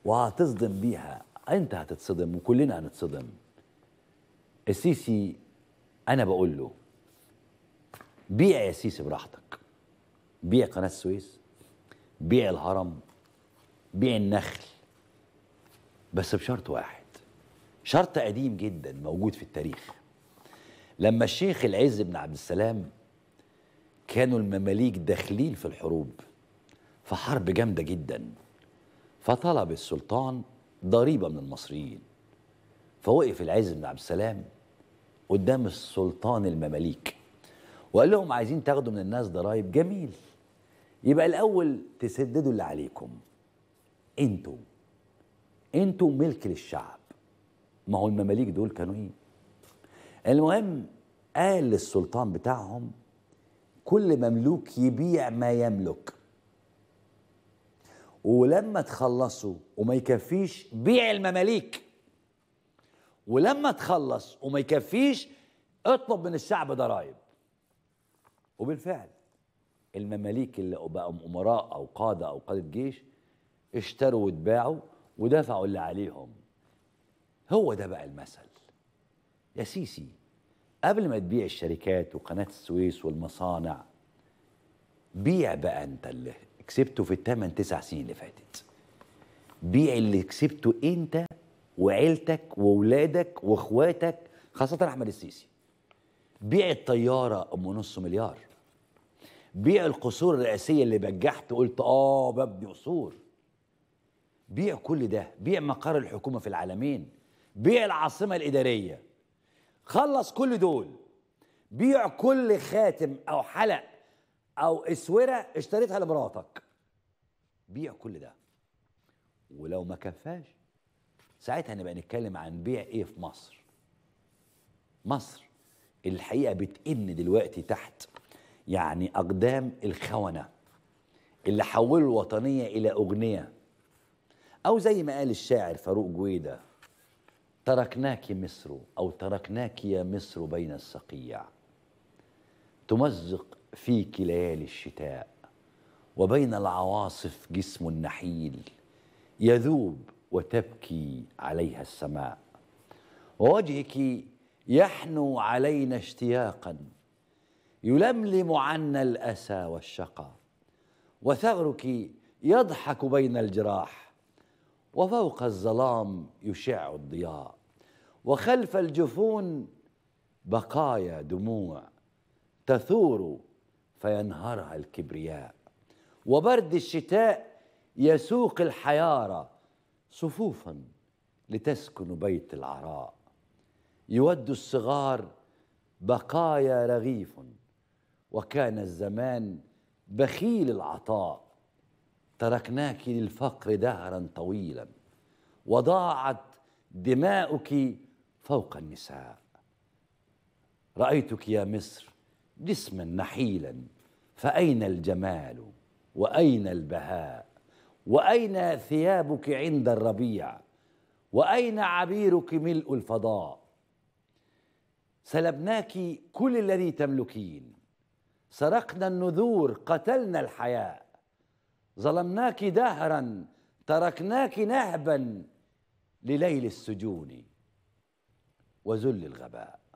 وهتصدم بيها أنت هتتصدم وكلنا هنتصدم السيسي أنا بقول له بيع يا سيسي براحتك بيع قناة السويس بيع الهرم بيع النخل بس بشرط واحد شرط قديم جدا موجود في التاريخ لما الشيخ العز بن عبد السلام كانوا المماليك داخلين في الحروب فحرب جامدة جدا فطلب السلطان ضريبة من المصريين فوقف العز بن عبد السلام قدام السلطان المماليك وقال لهم عايزين تاخدوا من الناس ضرايب جميل يبقى الأول تسددوا اللي عليكم انتوا انتوا ملك للشعب ما هو المماليك دول كانوا ايه المهم قال للسلطان بتاعهم كل مملوك يبيع ما يملك ولما تخلصوا وما يكفيش بيع المماليك ولما تخلص وما يكفيش اطلب من الشعب ضرائب وبالفعل المماليك اللي بقوا امراء او قاده او قاده جيش اشتروا واتباعوا ودفعوا اللي عليهم هو ده بقى المثل يا سيسي قبل ما تبيع الشركات وقناه السويس والمصانع بيع بقى انت اللي كسبته في الثمان تسع سنين اللي فاتت بيع اللي كسبته انت وعيلتك واولادك واخواتك خاصه احمد السيسي بيع الطياره ام نص مليار بيع القصور الرئاسيه اللي بجحت قلت اه ببني قصور بيع كل ده بيع مقر الحكومه في العالمين بيع العاصمه الاداريه خلص كل دول بيع كل خاتم او حلق او اسوره اشتريتها لمراتك بيع كل ده ولو ما كفاش ساعتها نبقى نتكلم عن بيع ايه في مصر مصر الحقيقه بتئن دلوقتي تحت يعني اقدام الخونه اللي حولوا الوطنيه الى اغنيه او زي ما قال الشاعر فاروق جويده تركناك مصر او تركناك يا مصر بين الصقيع تمزق فيك ليالي الشتاء وبين العواصف جسم النحيل يذوب وتبكي عليها السماء ووجهك يحنو علينا اشتياقا يلملم عنا الاسى والشقى وثغرك يضحك بين الجراح وفوق الظلام يشع الضياء وخلف الجفون بقايا دموع تثور فينهارها الكبرياء وبرد الشتاء يسوق الحيارى صفوفا لتسكن بيت العراء يود الصغار بقايا رغيف وكان الزمان بخيل العطاء تركناك للفقر دهرا طويلا وضاعت دماؤك فوق النساء رأيتك يا مصر جسما نحيلا فأين الجمال وأين البهاء وأين ثيابك عند الربيع وأين عبيرك ملء الفضاء سلبناك كل الذي تملكين سرقنا النذور قتلنا الحياء ظلمناك دهرا تركناك نهبا لليل السجون وذل الغباء